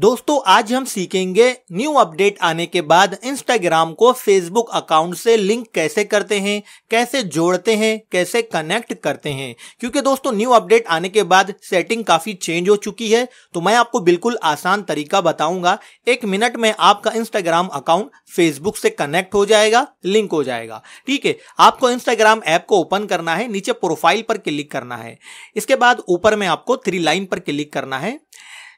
दोस्तों आज हम सीखेंगे न्यू अपडेट आने के बाद इंस्टाग्राम को फेसबुक अकाउंट से लिंक कैसे करते हैं कैसे जोड़ते हैं कैसे कनेक्ट करते हैं क्योंकि दोस्तों न्यू अपडेट आने के बाद सेटिंग काफी चेंज हो चुकी है तो मैं आपको बिल्कुल आसान तरीका बताऊंगा एक मिनट में आपका इंस्टाग्राम अकाउंट फेसबुक से कनेक्ट हो जाएगा लिंक हो जाएगा ठीक है आपको इंस्टाग्राम ऐप को ओपन करना है नीचे प्रोफाइल पर क्लिक करना है इसके बाद ऊपर में आपको थ्री लाइन पर क्लिक करना है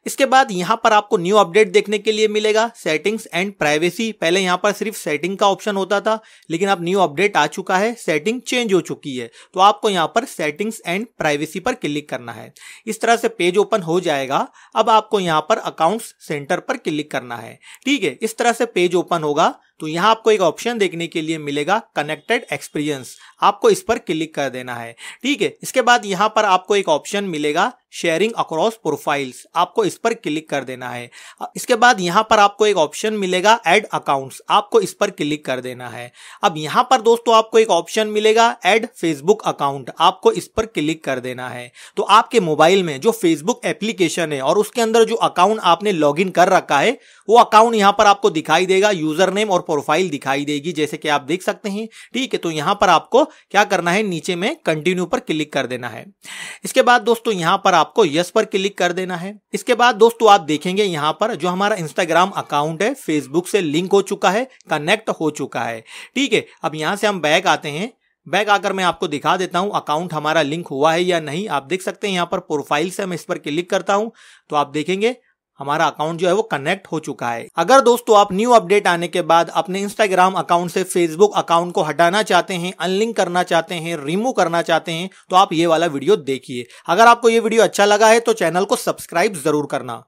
इसके बाद यहाँ पर आपको न्यू अपडेट देखने के लिए मिलेगा सेटिंग्स एंड प्राइवेसी पहले यहाँ पर सिर्फ सेटिंग का ऑप्शन होता था लेकिन अब न्यू अपडेट आ चुका है सेटिंग चेंज हो चुकी है तो आपको यहाँ पर सेटिंग्स एंड प्राइवेसी पर क्लिक करना है इस तरह से पेज ओपन हो जाएगा अब आपको यहाँ पर अकाउंट्स सेंटर पर क्लिक करना है ठीक है इस तरह से पेज ओपन होगा तो यहाँ आपको एक ऑप्शन देखने के लिए मिलेगा कनेक्टेड एक्सपीरियंस आपको इस पर क्लिक कर देना है ठीक है इसके बाद यहाँ पर आपको एक ऑप्शन मिलेगा शेयरिंग अक्रॉस प्रोफाइल्स आपको इस पर क्लिक कर देना है इसके बाद यहाँ पर आपको एक ऑप्शन मिलेगा एड अकाउंट्स आपको इस पर क्लिक कर देना है अब यहाँ पर दोस्तों आपको एक ऑप्शन मिलेगा एड फेसबुक अकाउंट आपको इस पर क्लिक कर देना है तो आपके मोबाइल में जो फेसबुक एप्लीकेशन है और उसके अंदर जो अकाउंट आपने लॉग कर रखा है वो अकाउंट यहाँ पर आपको दिखाई देगा यूजर नेम और प्रोफाइल दिखाई देगी जैसे कि आप देख सकते हैं ठीक है तो यहां पर आपको क्या करना है नीचे में कंटिन्यू पर क्लिक कर देना है इसके बाद दोस्तों यहां पर आपको यस पर क्लिक कर देना है इसके बाद दोस्तों आप देखेंगे यहां पर जो हमारा इंस्टाग्राम अकाउंट है फेसबुक से लिंक हो चुका है कनेक्ट हो चुका है ठीक है अब यहां से हम बैक आते हैं बैक आकर मैं आपको दिखा देता हूं अकाउंट हमारा लिंक हुआ है या नहीं आप देख सकते हैं यहां पर प्रोफाइल से मैं इस पर क्लिक करता हूं तो आप देखेंगे हमारा अकाउंट जो है वो कनेक्ट हो चुका है अगर दोस्तों आप न्यू अपडेट आने के बाद अपने इंस्टाग्राम अकाउंट से फेसबुक अकाउंट को हटाना चाहते हैं अनलिंक करना चाहते हैं रिमूव करना चाहते हैं तो आप ये वाला वीडियो देखिए अगर आपको ये वीडियो अच्छा लगा है तो चैनल को सब्सक्राइब जरूर करना